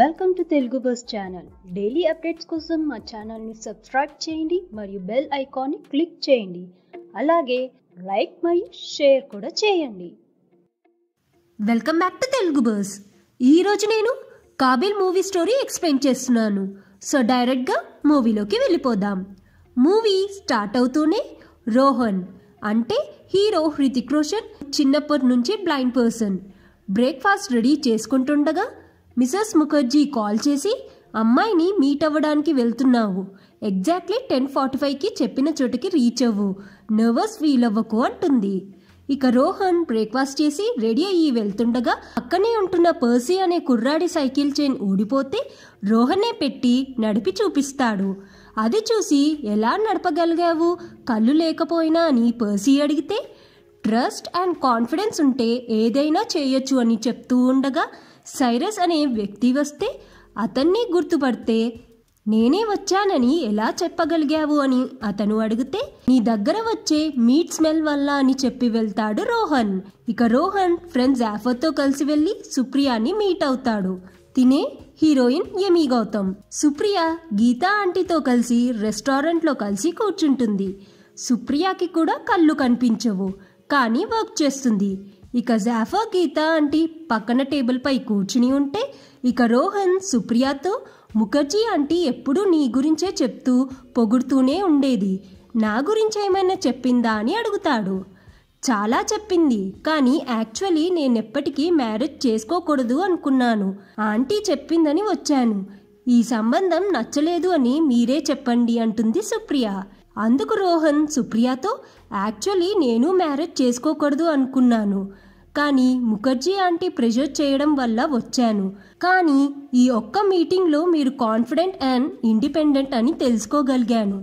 welcome to Telugu bus channel daily updates కోసం మా ఛానల్ని సబ్స్క్రైబ్ చేయండి మరియు బెల్ ఐకాన్ని క్లిక్ చేయండి అలాగే లైక్ మరియు షేర్ కూడా చేయండి welcome back to Telugu bus ఈరోజు నేను కాబిల్ మూవీ స్టోరీ ఎక్స్ప్లెయిన్ చేస్తున్నాను సో డైరెక్ట్గా మూవీలోకి వెళ్ళిపోదాం మూవీ స్టార్ట్ అవుతూనే రోహన్ అంటే హీరో హృతిక్ రోషన్ చిన్నప్పటి నుంచి బ్లైండ్ పర్సన్ బ్రేక్ఫాస్ట్ రెడీ చేసుకుంటుండగా మిసెస్ ముఖర్జీ కాల్ చేసి అమ్మాయిని మీట్ అవ్వడానికి వెళ్తున్నావు ఎగ్జాక్ట్లీ టెన్ ఫార్టీ ఫైవ్కి చెప్పిన చోటుకి రీచ్ అవ్వు నర్వస్ ఫీల్ అవ్వకు అంటుంది ఇక రోహన్ బ్రేక్ఫాస్ట్ చేసి రెడీ అయ్యి వెళ్తుండగా అక్కనే ఉంటున్న పర్సీ అనే కుర్రాడి సైకిల్ చైన్ ఊడిపోతే రోహనే పెట్టి నడిపి చూపిస్తాడు అది చూసి ఎలా నడపగలిగావు కళ్ళు లేకపోయినా అని పర్సీ అడిగితే ట్రస్ట్ అండ్ కాన్ఫిడెన్స్ ఉంటే ఏదైనా చేయొచ్చు అని చెప్తూ ఉండగా సైరస్ అనే వ్యక్తి వస్తే అతన్ని గుర్తుపడితే నేనే వచ్చానని ఎలా చెప్పగలిగావు అని అతను అడిగితే నీ దగ్గర వచ్చే మీట్ స్మెల్ వల్ల అని చెప్పి వెళ్తాడు రోహన్ ఇక రోహన్ ఫ్రెండ్ జాఫర్తో కలిసి వెళ్ళి సుప్రియాని మీట్ అవుతాడు తినే హీరోయిన్ యమీ గౌతమ్ సుప్రియ గీతా ఆంటీతో కలిసి రెస్టారెంట్లో కలిసి కూర్చుంటుంది సుప్రియాకి కూడా కళ్ళు కనిపించవు కానీ వర్క్ చేస్తుంది ఇక జాఫా గీత ఆంటీ పక్కన టేబుల్పై కూర్చుని ఉంటే ఇక రోహన్ సుప్రియాతో ముఖర్జీ ఆంటీ ఎప్పుడూ నీ గురించే చెప్తూ పొగుడుతూనే ఉండేది నా గురించి ఏమైనా చెప్పిందా అని అడుగుతాడు చాలా చెప్పింది కానీ యాక్చువల్లీ నేనెప్పటికీ మ్యారేజ్ చేసుకోకూడదు అనుకున్నాను ఆంటీ చెప్పిందని వచ్చాను ఈ సంబంధం నచ్చలేదు అని మీరే చెప్పండి అంటుంది సుప్రియ అందుకు రోహన్ సుప్రియాతో యాక్చువల్లీ నేను మ్యారేజ్ చేసుకోకూడదు అనుకున్నాను కానీ ముఖర్జీ ఆంటీ ప్రెజర్ చేయడం వల్ల వచ్చాను కానీ ఈ ఒక్క మీటింగ్లో మీరు కాన్ఫిడెంట్ అండ్ ఇండిపెండెంట్ అని తెలుసుకోగలిగాను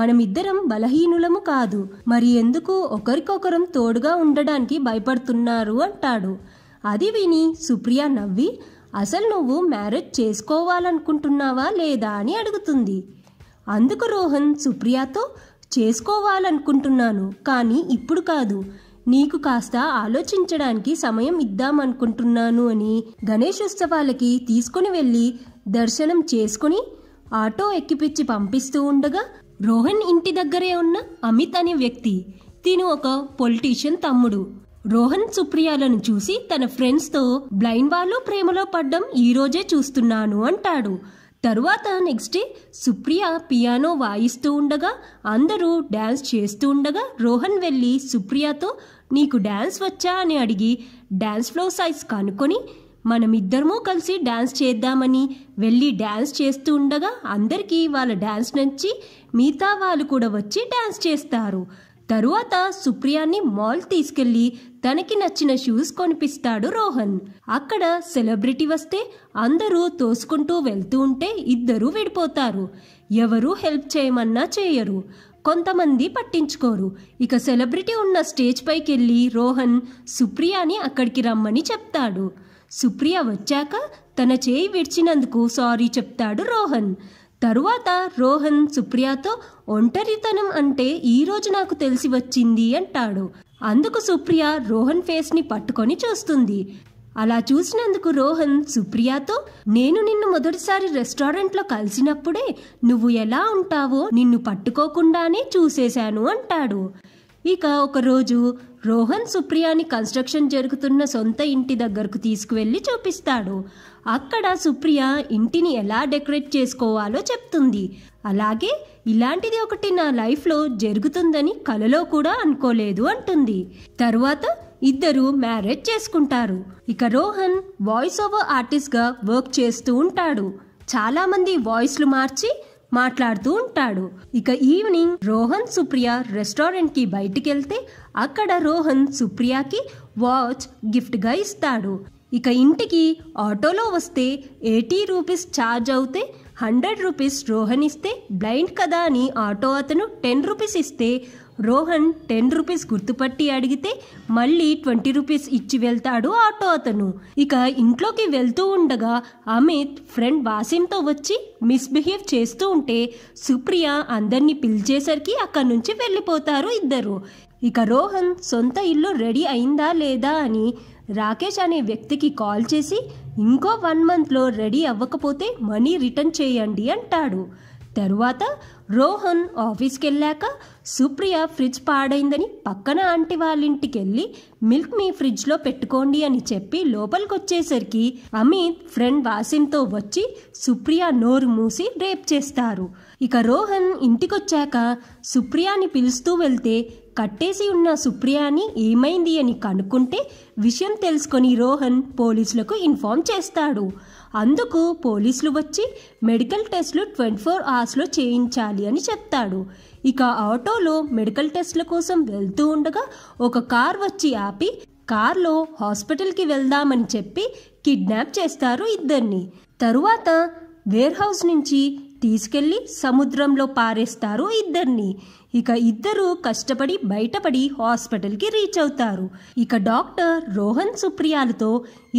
మనమిద్దరం బలహీనులము కాదు మరి ఎందుకు ఒకరికొకరం తోడుగా ఉండడానికి భయపడుతున్నారు అంటాడు అది విని సుప్రియ నవ్వి అసలు నువ్వు మ్యారేజ్ చేసుకోవాలనుకుంటున్నావా లేదా అని అడుగుతుంది అందుకు రోహన్ సుప్రియాతో చేసుకోవాలనుకుంటున్నాను కానీ ఇప్పుడు కాదు నీకు కాస్త ఆలోచించడానికి సమయం ఇద్దామనుకుంటున్నాను అని గణేష్ ఉత్సవాలకి తీసుకుని వెళ్ళి దర్శనం చేసుకుని ఆటో ఎక్కిపిచ్చి పంపిస్తూ ఉండగా రోహన్ ఇంటి దగ్గరే ఉన్న అమిత్ అనే వ్యక్తి తిను ఒక పొలిటీషియన్ తమ్ముడు రోహన్ సుప్రియాలను చూసి తన ఫ్రెండ్స్తో బ్లైండ్ వాళ్ళు ప్రేమలో పడ్డం ఈరోజే చూస్తున్నాను అంటాడు తరువాత నెక్స్ట్ డే సుప్రియ పియానో వాయిస్తూ ఉండగా అందరూ డ్యాన్స్ చేస్తూ ఉండగా రోహన్ వెళ్ళి సుప్రియతో నీకు డ్యాన్స్ వచ్చా అని అడిగి డ్యాన్స్ ఫ్లో సైజ్ కనుక్కొని మనమిద్దరమూ కలిసి డ్యాన్స్ చేద్దామని వెళ్ళి డ్యాన్స్ చేస్తూ ఉండగా అందరికీ వాళ్ళ డ్యాన్స్ నుంచి మిగతా వాళ్ళు కూడా వచ్చి డ్యాన్స్ చేస్తారు తరువాత సుప్రియాని మాల్ తీసుకెళ్లి తనకి నచ్చిన షూస్ కొనిపిస్తాడు రోహన్ అక్కడ సెలబ్రిటీ వస్తే అందరూ తోసుకుంటూ వెళ్తూ ఉంటే ఇద్దరూ విడిపోతారు ఎవరూ హెల్ప్ చేయమన్నా చేయరు కొంతమంది పట్టించుకోరు ఇక సెలబ్రిటీ ఉన్న స్టేజ్ పైకి వెళ్ళి రోహన్ సుప్రియాని అక్కడికి రమ్మని చెప్తాడు సుప్రియ వచ్చాక తన చేయి విడిచినందుకు సారీ చెప్తాడు రోహన్ తరువాత రోహన్ సుప్రియతో ఒంటరితనం అంటే ఈ రోజు నాకు తెలిసి వచ్చింది అంటాడు అందుకు సుప్రియ రోహన్ ఫేస్ని పట్టుకొని చూస్తుంది అలా చూసినందుకు రోహన్ సుప్రియాతో నేను నిన్ను మొదటిసారి రెస్టారెంట్లో కలిసినప్పుడే నువ్వు ఎలా ఉంటావో నిన్ను పట్టుకోకుండానే చూసేశాను అంటాడు ఇక ఒకరోజు రోహన్ సుప్రియాని కన్స్ట్రక్షన్ జరుగుతున్న సొంత ఇంటి దగ్గరకు తీసుకువెళ్ళి చూపిస్తాడు అక్కడ సుప్రియ ఇంటిని ఎలా డెకరేట్ చేసుకోవాలో చెప్తుంది అలాగే ఇలాంటిది ఒకటి నా లైఫ్లో జరుగుతుందని కలలో కూడా అనుకోలేదు అంటుంది తరువాత ఇద్దరు మ్యారేజ్ చేసుకుంటారు ఇక రోహన్ వాయిస్ ఓవర్ ఆర్టిస్ట్గా వర్క్ చేస్తూ ఉంటాడు చాలామంది వాయిస్లు మార్చి మాట్లాడుతూ ఉంటాడు ఇక ఈవినింగ్ రోహన్ సుప్రియ రెస్టారెంట్కి బయటికెళ్తే అక్కడ రోహన్ సుప్రియకి వాచ్ గిఫ్ట్గా ఇస్తాడు ఇక ఇంటికి ఆటోలో వస్తే ఎయిటీ రూపీస్ ఛార్జ్ అవుతే హండ్రెడ్ రూపీస్ రోహన్ ఇస్తే బ్లైండ్ కదా అని ఆటో అతను టెన్ రూపీస్ ఇస్తే రోహన్ టెన్ రూపీస్ గుర్తుపట్టి అడిగితే మళ్ళీ ట్వంటీ రూపీస్ ఇచ్చి వెళ్తాడు ఆటో అతను ఇక ఇంట్లోకి వెళ్తూ ఉండగా అమిత్ ఫ్రెండ్ వాసింతో వచ్చి మిస్బిహేవ్ చేస్తూ ఉంటే సుప్రియ అందరినీ పిలిచేసరికి అక్కడి నుంచి వెళ్ళిపోతారు ఇద్దరు ఇక రోహన్ సొంత ఇల్లు రెడీ అయిందా లేదా అని రాకేష్ అనే వ్యక్తికి కాల్ చేసి ఇంకో వన్ మంత్లో రెడీ అవ్వకపోతే మనీ రిటర్న్ చేయండి అంటాడు తరువాత రోహన్ ఆఫీస్కి వెళ్ళాక సుప్రియ ఫ్రిడ్జ్ పాడైందని పక్కన ఆంటీ వాళ్ళింటికి వెళ్ళి మిల్క్ మీ ఫ్రిడ్జ్లో పెట్టుకోండి అని చెప్పి లోపలికి వచ్చేసరికి అమిత్ ఫ్రెండ్ వాసిన్తో వచ్చి సుప్రియ నోరు మూసి రేప్ చేస్తారు ఇక రోహన్ ఇంటికొచ్చాక సుప్రియాని పిలుస్తూ వెళ్తే కట్టేసి ఉన్న సుప్రియాని ఏమైంది అని కనుక్కుంటే విషయం తెలుసుకొని రోహన్ పోలీసులకు ఇన్ఫామ్ చేస్తాడు అందుకు పోలీసులు వచ్చి మెడికల్ టెస్టులు ట్వంటీ ఫోర్ అవర్స్లో చేయించాలి అని చెప్తాడు ఇక ఆటోలో మెడికల్ టెస్టుల కోసం వెళ్తూ ఉండగా ఒక కార్ వచ్చి ఆపి కార్లో హాస్పిటల్కి వెళ్దామని చెప్పి కిడ్నాప్ చేస్తారు ఇద్దరిని తరువాత వేర్హౌస్ నుంచి తీసుకెళ్లి సముద్రంలో పారేస్తారు ఇద్దరిని ఇక ఇద్దరు కష్టపడి బయటపడి హాస్పిటల్కి రీచ్ అవుతారు ఇక డాక్టర్ రోహన్ సుప్రియాలతో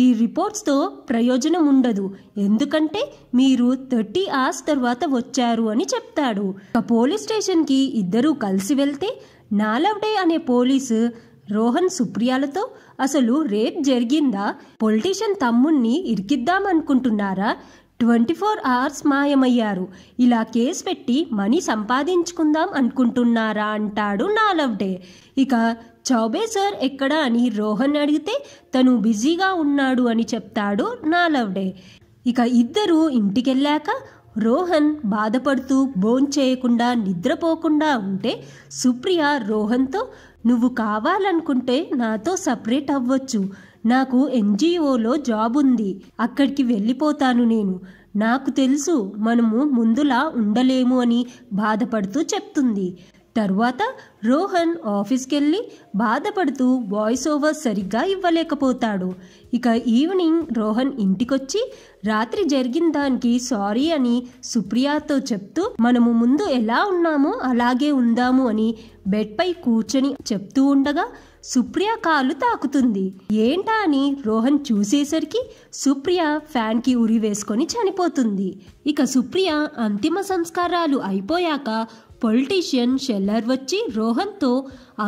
ఈ రిపోర్ట్స్తో ప్రయోజనం ఉండదు ఎందుకంటే మీరు థర్టీ అవర్స్ తర్వాత వచ్చారు అని చెప్తాడు ఇక పోలీస్ స్టేషన్కి ఇద్దరూ కలిసి వెళ్తే నాలవ్డే అనే పోలీసు రోహన్ సుప్రియాలతో అసలు రేప్ జరిగిందా పొలిటీషియన్ తమ్ముణ్ణి ఇరికిద్దామనుకుంటున్నారా ట్వంటీ ఫోర్ అవర్స్ మాయమయ్యారు ఇలా కేసు పెట్టి మనీ సంపాదించుకుందాం అనుకుంటున్నారా అంటాడు నాలవ్ డే ఇక చౌబే సార్ ఎక్కడా అని రోహన్ అడిగితే తను బిజీగా ఉన్నాడు అని చెప్తాడు నాలవ్ డే ఇక ఇద్దరు ఇంటికెళ్ళాక రోహన్ బాధపడుతూ చేయకుండా నిద్రపోకుండా ఉంటే సుప్రియ రోహన్తో నువ్వు కావాలనుకుంటే నాతో సపరేట్ అవ్వచ్చు నాకు ఎన్జిఓలో జాబ్ ఉంది అక్కడికి వెళ్ళిపోతాను నేను నాకు తెలుసు మనము ముందులా ఉండలేము అని బాధపడుతూ చెప్తుంది తర్వాత రోహన్ ఆఫీస్కి వెళ్ళి బాధపడుతూ వాయిస్ ఓవర్ సరిగ్గా ఇవ్వలేకపోతాడు ఇక ఈవినింగ్ రోహన్ ఇంటికొచ్చి రాత్రి జరిగిన దానికి సారీ అని సుప్రియాతో చెప్తూ మనము ముందు ఎలా ఉన్నామో అలాగే ఉందాము అని బెడ్పై కూర్చొని చెప్తూ ఉండగా సుప్రియ కాలు తాకుతుంది ఏంటా అని రోహన్ చూసేసరికి సుప్రియ ఫ్యాన్కి ఉరి వేసుకొని చనిపోతుంది ఇక సుప్రియ అంతిమ సంస్కారాలు అయిపోయాక పొలిటీషియన్ షెల్లర్ వచ్చి రోహన్తో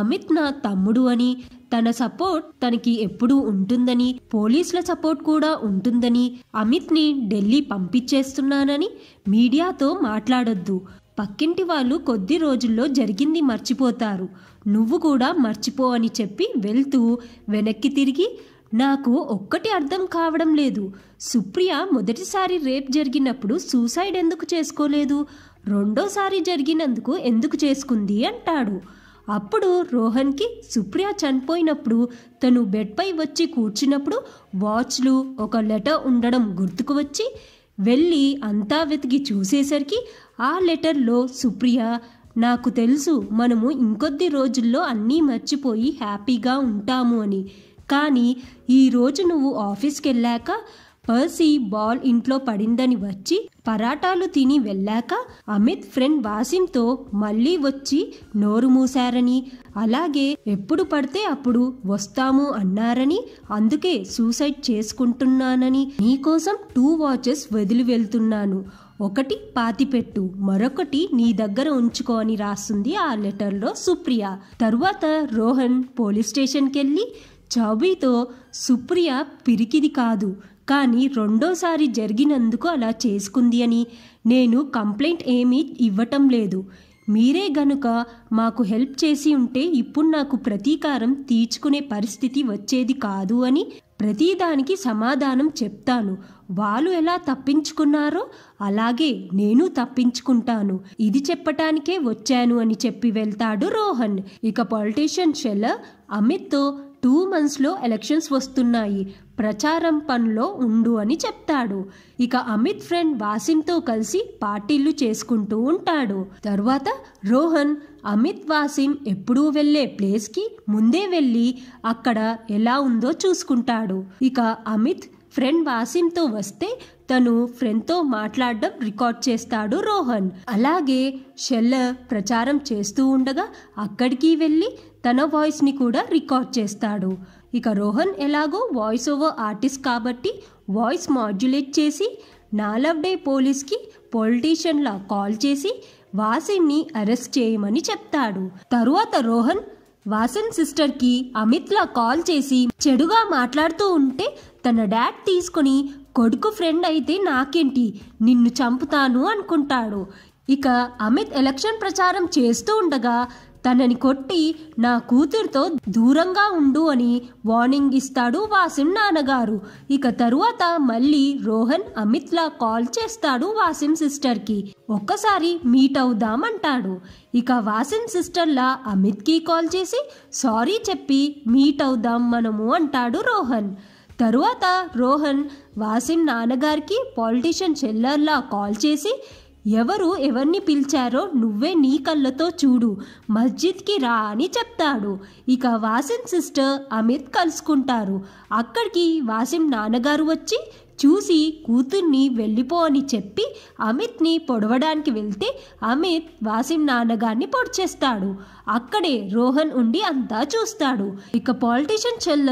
అమిత్ నా తమ్ముడు అని తన సపోర్ట్ తనకి ఎప్పుడూ ఉంటుందని పోలీసుల సపోర్ట్ కూడా ఉంటుందని అమిత్ని ఢిల్లీ పంపించేస్తున్నానని మీడియాతో మాట్లాడొద్దు పక్కింటి వాళ్ళు కొద్ది రోజుల్లో జరిగింది మర్చిపోతారు నువ్వు కూడా మర్చిపో అని చెప్పి వెళ్తూ వెనక్కి తిరిగి నాకు ఒక్కటి అర్థం కావడం లేదు సుప్రియ మొదటిసారి రేప్ జరిగినప్పుడు సూసైడ్ ఎందుకు చేసుకోలేదు రెండోసారి జరిగినందుకు ఎందుకు చేసుకుంది అంటాడు అప్పుడు రోహన్కి సుప్రియ చనిపోయినప్పుడు తను బెడ్పై వచ్చి కూర్చున్నప్పుడు వాచ్లు ఒక లెటర్ ఉండడం గుర్తుకు వచ్చి వెళ్ళి అంతా వెతికి చూసేసరికి ఆ లెటర్లో సుప్రియ నాకు తెలుసు మనము ఇంకొద్ది రోజుల్లో అన్నీ మర్చిపోయి హ్యాపీగా ఉంటాము అని కానీ ఈరోజు నువ్వు ఆఫీస్కి వెళ్ళాక పర్సీ బాల్ ఇంట్లో పడిందని వచ్చి పరాటాలు తిని వెళ్ళాక అమిత్ ఫ్రెండ్ వాసింతో మళ్ళీ వచ్చి నోరు మూశారని అలాగే ఎప్పుడు పడితే అప్పుడు వస్తాము అన్నారని అందుకే సూసైడ్ చేసుకుంటున్నానని నీకోసం టూ వాచెస్ వదిలి వెళ్తున్నాను ఒకటి పాతిపెట్టు మరొకటి నీ దగ్గర ఉంచుకో అని రాస్తుంది ఆ లెటర్లో సుప్రియ తరువాత రోహన్ పోలీస్ స్టేషన్కెళ్ళి వెళ్ళి చాబీతో సుప్రియ పిరికిది కాదు కానీ రెండోసారి జరిగినందుకు అలా చేసుకుంది అని నేను కంప్లైంట్ ఏమీ ఇవ్వటం లేదు మీరే గనుక మాకు హెల్ప్ చేసి ఉంటే ఇప్పుడు నాకు ప్రతీకారం తీర్చుకునే పరిస్థితి వచ్చేది కాదు అని ప్రతిదానికి సమాధానం చెప్తాను వాళ్ళు ఎలా తప్పించుకున్నారో అలాగే నేను తప్పించుకుంటాను ఇది చెప్పటానికే వచ్చాను అని చెప్పి వెళ్తాడు రోహన్ ఇక పొలిటీషియన్ షెల్లర్ అమిత్తో టూ మంత్స్లో ఎలక్షన్స్ వస్తున్నాయి ప్రచారం పనిలో ఉండు అని చెప్తాడు ఇక అమిత్ ఫ్రెండ్ వాసింతో కలిసి పార్టీలు చేసుకుంటూ ఉంటాడు తర్వాత రోహన్ అమిత్ వాసిం ఎప్పుడూ వెళ్ళే ప్లేస్కి ముందే వెళ్ళి అక్కడ ఎలా ఉందో చూసుకుంటాడు ఇక అమిత్ ఫ్రెండ్ వాసింతో వస్తే తను ఫ్రెండ్తో మాట్లాడడం రికార్డ్ చేస్తాడు రోహన్ అలాగే షెల్ల ప్రచారం చేస్తూ ఉండగా అక్కడికి వెళ్ళి తన వాయిస్ని కూడా రికార్డ్ చేస్తాడు ఇక రోహన్ ఎలాగో వాయిస్ ఓవర్ ఆర్టిస్ట్ కాబట్టి వాయిస్ మాడ్యులేట్ చేసి నాలవ్ డే పోలీస్కి పొలిటీషియన్లా కాల్ చేసి వాసిన్ని అరెస్ట్ చేయమని చెప్తాడు తరువాత రోహన్ వాసన్ సిస్టర్కి అమిత్లా కాల్ చేసి చెడుగా మాట్లాడుతూ ఉంటే తన డాడ్ తీసుకుని కొడుకు ఫ్రెండ్ అయితే నాకేంటి నిన్ను చంపుతాను అనుకుంటాడు ఇక అమిత్ ఎలక్షన్ ప్రచారం చేస్తూ ఉండగా తనని కొట్టి నా కూతురుతో దూరంగా ఉండు అని వార్నింగ్ ఇస్తాడు వాసిం నాన్నగారు ఇక తరువాత మళ్ళీ రోహన్ అమిత్లా కాల్ చేస్తాడు వాసిం సిస్టర్కి ఒక్కసారి మీట్ అవుదామంటాడు ఇక వాసిన్ సిస్టర్లా అమిత్కి కాల్ చేసి సారీ చెప్పి మీట్ అవుదాం మనము అంటాడు రోహన్ తరువాత రోహన్ వాసిన్ నాన్నగారికి పాలిటీషియన్ చెల్లర్లా కాల్ చేసి ఎవరు ఎవరిని పిలిచారో నువ్వే నీ కళ్ళతో చూడు మస్జిద్కి రా అని చెప్తాడు ఇక వాసిం సిస్టర్ అమిత్ కలుసుకుంటారు అక్కడికి వాసిం నాన్నగారు వచ్చి చూసి కూతుర్ని వెళ్ళిపో అని చెప్పి అమిత్ని పొడవడానికి వెళ్తే అమిత్ వాసిం నాన్నగారిని పొడిచేస్తాడు అక్కడే రోహన్ ఉండి అంతా చూస్తాడు ఇక పాలిటీషియన్ చెల్ల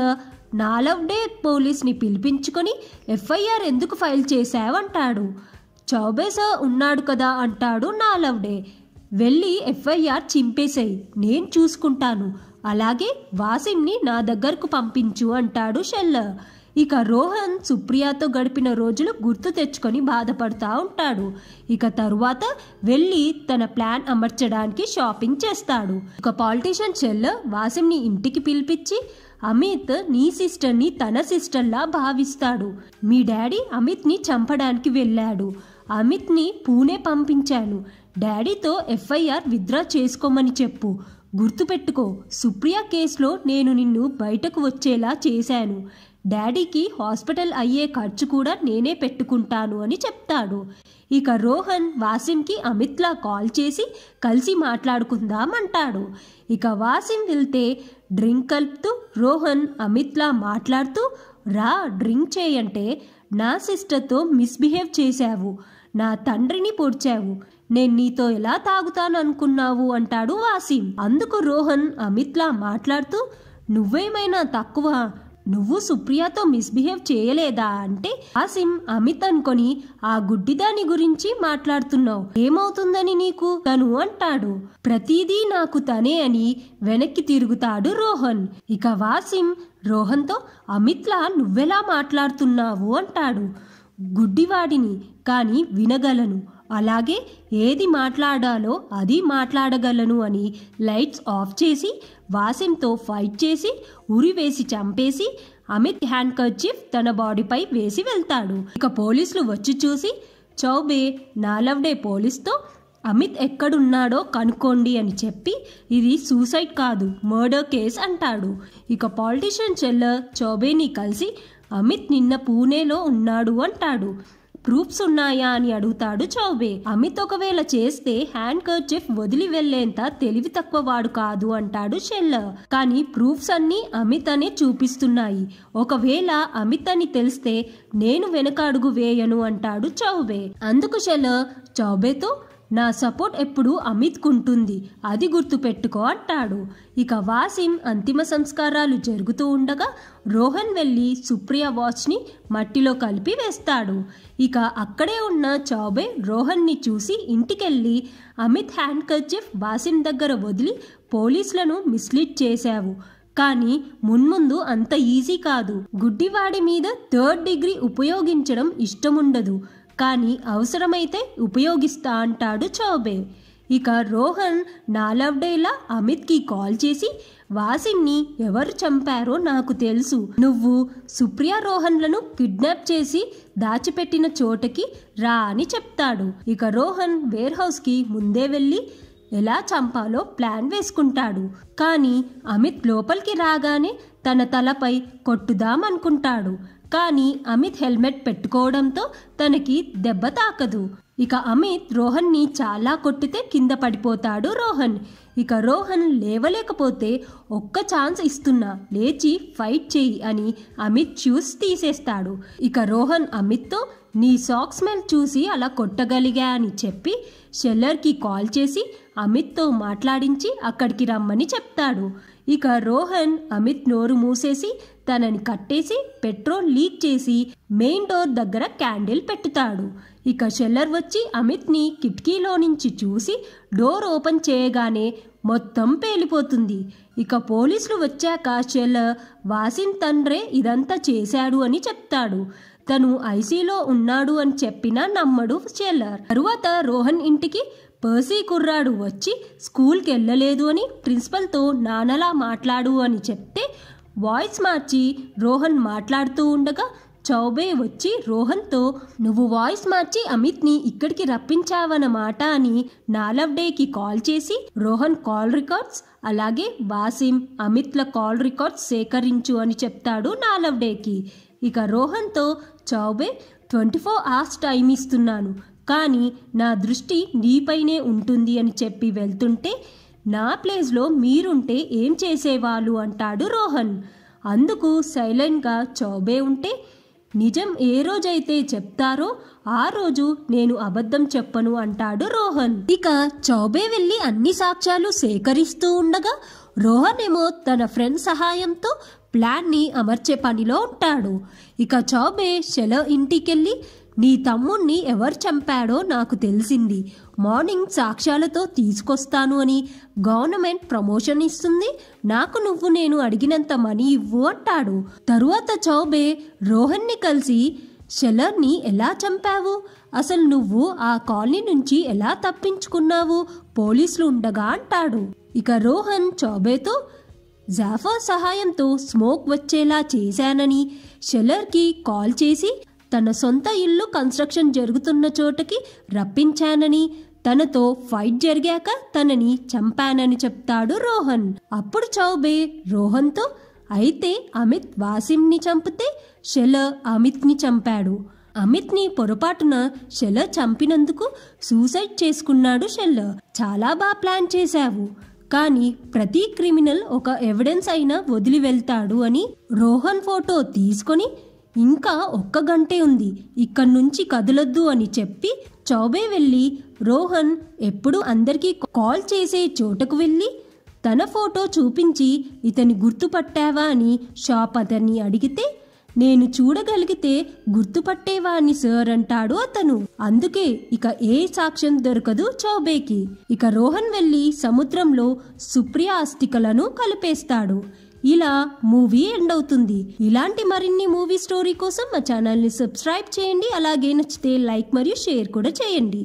నాలవ్ డే పోలీస్ని పిలిపించుకొని ఎఫ్ఐఆర్ ఎందుకు ఫైల్ చేశావంటాడు చౌబేసా ఉన్నాడు కదా అంటాడు లవ్డే వెళ్ళి ఎఫ్ఐఆర్ చింపేశాయి నేను చూసుకుంటాను అలాగే వాసిమ్ని నా దగ్గరకు పంపించు అంటాడు షెల్ల ఇక రోహన్ సుప్రియాతో గడిపిన రోజులు గుర్తు తెచ్చుకొని బాధపడుతూ ఉంటాడు ఇక తరువాత వెళ్ళి తన ప్లాన్ అమర్చడానికి షాపింగ్ చేస్తాడు ఒక పాలిటీషియన్ చెల్ల వాసిమ్ని ఇంటికి పిలిపించి అమిత్ నీ సిస్టర్ని తన సిస్టర్లా భావిస్తాడు మీ డాడీ అమిత్ని చంపడానికి వెళ్ళాడు అమిత్ని పూణే పంపించాను డాడీతో ఎఫ్ఐఆర్ విత్డ్రా చేసుకోమని చెప్పు గుర్తుపెట్టుకో సుప్రియ కేసులో నేను నిన్ను బయటకు వచ్చేలా చేశాను డాడీకి హాస్పిటల్ అయ్యే ఖర్చు కూడా నేనే పెట్టుకుంటాను అని చెప్తాడు ఇక రోహన్ వాసిమ్కి అమిత్లా కాల్ చేసి కలిసి మాట్లాడుకుందామంటాడు ఇక వాసిం వెళ్తే డ్రింక్ కలుపుతూ రోహన్ అమిత్లా మాట్లాడుతూ రా డ్రింక్ చేయంటే నా సిస్టర్తో మిస్బిహేవ్ చేశావు నా తండ్రిని పొడిచావు నేను నీతో ఎలా తాగుతాను అనుకున్నావు అంటాడు వాసిం అందుకు రోహన్ అమిత్లా మాట్లాడుతూ నువ్వేమైనా తక్కువ నువ్వు సుప్రియతో మిస్బిహేవ్ చేయలేదా అంటే ఆసిమ్ అమిత్ అనుకొని ఆ గుడ్డిదాని గురించి మాట్లాడుతున్నావు ఏమవుతుందని నీకు తను అంటాడు ప్రతిదీ నాకు తనే అని వెనక్కి తిరుగుతాడు రోహన్ ఇక వాసిం రోహన్తో అమిత్లా నువ్వెలా మాట్లాడుతున్నావు అంటాడు గుడ్డివాడిని కానీ వినగలను అలాగే ఏది మాట్లాడాలో అది మాట్లాడగలను అని లైట్స్ ఆఫ్ చేసి వాసంతో ఫైట్ చేసి ఉరి వేసి చంపేసి అమిత్ హ్యాండ్ కర్చిఫ్ తన బాడీపై వేసి వెళ్తాడు ఇక పోలీసులు వచ్చి చూసి చౌబే నాలవ్డే పోలీస్తో అమిత్ ఎక్కడున్నాడో కనుక్కోండి అని చెప్పి ఇది సూసైడ్ కాదు మర్డర్ కేస్ అంటాడు ఇక పాలిటీషియన్ చెల్లర్ చౌబేని కలిసి అమిత్ నిన్న పూణేలో ఉన్నాడు అంటాడు ప్రూఫ్స్ ఉన్నాయా అని అడుగుతాడు చౌబే అమిత్ ఒకవేళ చేస్తే హ్యాండ్ కర్చిఫ్ వదిలి వెళ్లేంత తెలివి తక్కువ వాడు కాదు అంటాడు షెల్ల కానీ ప్రూఫ్స్ అన్ని అమిత్ అనే చూపిస్తున్నాయి ఒకవేళ అమిత్ అని తెలిస్తే నేను వెనక అడుగు వేయను అంటాడు చౌబే అందుకు షెల్ చౌబేతో నా సపోర్ట్ ఎప్పుడు అమిత్కుంటుంది అది గుర్తుపెట్టుకో అంటాడు ఇక వాసిం అంతిమ సంస్కారాలు జరుగుతూ ఉండగా రోహన్ వెళ్ళి సుప్రియ వాచ్ని మట్టిలో కలిపి వేస్తాడు ఇక అక్కడే ఉన్న చౌబే రోహన్ని చూసి ఇంటికెళ్ళి అమిత్ హ్యాండ్ కర్చిఫ్ వాసిం దగ్గర వదిలి పోలీసులను మిస్లీడ్ చేశావు కానీ మున్ముందు అంత ఈజీ కాదు గుడ్డివాడి మీద థర్డ్ డిగ్రీ ఉపయోగించడం ఇష్టముండదు కానీ అవసరమైతే ఉపయోగిస్తా అంటాడు చౌబే ఇక రోహన్ నాలవ్డేలా అమిత్కి కాల్ చేసి వాసిన్ని ఎవరు చంపారో నాకు తెలుసు నువ్వు సుప్రియా రోహన్లను కిడ్నాప్ చేసి దాచిపెట్టిన చోటకి రా అని చెప్తాడు ఇక రోహన్ వేర్హౌస్కి ముందే వెళ్ళి ఎలా చంపాలో ప్లాన్ వేసుకుంటాడు కానీ అమిత్ లోపలికి రాగానే తన తలపై కొట్టుదామనుకుంటాడు కానీ అమిత్ హెల్మెట్ పెట్టుకోవడంతో తనకి దెబ్బ తాకదు ఇక అమిత్ రోహన్ని చాలా కొట్టితే కింద పడిపోతాడు రోహన్ ఇక రోహన్ లేవలేకపోతే ఒక్క ఛాన్స్ ఇస్తున్నా లేచి ఫైట్ చేయి అని అమిత్ షూస్ తీసేస్తాడు ఇక రోహన్ అమిత్తో నీ సాక్స్ స్మెల్ చూసి అలా కొట్టగలిగా అని చెప్పి షెల్లర్కి కాల్ చేసి అమిత్తో మాట్లాడించి అక్కడికి రమ్మని చెప్తాడు ఇక రోహన్ అమిత్ నోరు మూసేసి తనని కట్టేసి పెట్రోల్ లీక్ చేసి మెయిన్ డోర్ దగ్గర క్యాండిల్ పెట్టుతాడు ఇక షెల్లర్ వచ్చి అమిత్ని కిటికీలో నుంచి చూసి డోర్ ఓపెన్ చేయగానే మొత్తం పేలిపోతుంది ఇక పోలీసులు వచ్చాక షెల్లర్ వాసిన్ తండ్రే ఇదంతా చేశాడు అని చెప్తాడు తను ఐసీలో ఉన్నాడు అని చెప్పినా నమ్మడు షెల్లర్ తరువాత రోహన్ ఇంటికి పర్సీ కుర్రాడు వచ్చి స్కూల్కి వెళ్ళలేదు అని ప్రిన్సిపల్తో నానలా మాట్లాడు అని చెప్తే వాయిస్ మార్చి రోహన్ మాట్లాడుతూ ఉండగా చౌబే వచ్చి రోహన్తో నువ్వు వాయిస్ మార్చి అమిత్ని ఇక్కడికి రప్పించావన్నమాట అని నాలవ్ డేకి కాల్ చేసి రోహన్ కాల్ రికార్డ్స్ అలాగే వాసిం అమిత్ల కాల్ రికార్డ్స్ సేకరించు అని చెప్తాడు నాలవ్ డేకి ఇక రోహన్తో Choubey twenty four hours time ఇస్తున్నాను కానీ నా దృష్టి నీపైనే ఉంటుంది అని చెప్పి వెళ్తుంటే నా ప్లేస్లో మీరుంటే ఏం చేసేవాళ్ళు అంటాడు రోహన్ అందుకు సైలెంట్గా చౌబే ఉంటే నిజం ఏ రోజైతే చెప్తారో ఆ రోజు నేను అబద్ధం చెప్పను అంటాడు రోహన్ ఇక చౌబే వెళ్ళి అన్ని సాక్ష్యాలు సేకరిస్తూ ఉండగా రోహన్ ఏమో తన ఫ్రెండ్ సహాయంతో ప్లాన్ని అమర్చే పనిలో ఉంటాడు ఇక చౌబే షెలో ఇంటికెళ్ళి నీ తమ్ముణ్ణి ఎవరు చంపాడో నాకు తెలిసింది మార్నింగ్ సాక్ష్యాలతో తీసుకొస్తాను అని గవర్నమెంట్ ప్రమోషన్ ఇస్తుంది నాకు నువ్వు నేను అడిగినంత మనీ ఇవ్వు అంటాడు తరువాత చౌబే రోహన్ని కలిసి షెలర్ని ఎలా చంపావు అసలు నువ్వు ఆ కాలనీ నుంచి ఎలా తప్పించుకున్నావు పోలీసులు ఉండగా అంటాడు ఇక రోహన్ చౌబేతో జాఫర్ సహాయంతో స్మోక్ వచ్చేలా చేశానని షెల్లర్కి కాల్ చేసి తన సొంత ఇల్లు కన్స్ట్రక్షన్ జరుగుతున్న చోటకి రప్పించానని తనతో ఫైట్ జరిగాక తనని చంపానని చెప్తాడు రోహన్ అప్పుడు చౌబే రోహన్తో అయితే అమిత్ వాసిమ్ని చంపితే షెల అమిత్ని చంపాడు అమిత్ని పొరపాటున షెల చంపినందుకు సూసైడ్ చేసుకున్నాడు శెల చాలా బాగా ప్లాన్ చేశావు కానీ ప్రతి క్రిమినల్ ఒక ఎవిడెన్స్ అయినా వదిలి వెళ్తాడు అని రోహన్ ఫోటో తీసుకొని ఇంకా ఒక్క గంటే ఉంది ఇక్కడి నుంచి కదలొద్దు అని చెప్పి చౌబే వెళ్ళి రోహన్ ఎప్పుడు అందరికీ కాల్ చేసే చోటకు వెళ్ళి తన ఫోటో చూపించి ఇతని గుర్తుపట్టావా అని షాప్ అతన్ని అడిగితే నేను చూడగలిగితే అని సార్ అంటాడు అతను అందుకే ఇక ఏ సాక్ష్యం దొరకదు చౌబేకి ఇక రోహన్ వెళ్ళి సముద్రంలో సుప్రియ అస్థికలను కలిపేస్తాడు ఇలా మూవీ ఎండ్ అవుతుంది ఇలాంటి మరిన్ని మూవీ స్టోరీ కోసం మా ఛానల్ని సబ్స్క్రైబ్ చేయండి అలాగే నచ్చితే లైక్ మరియు షేర్ కూడా చేయండి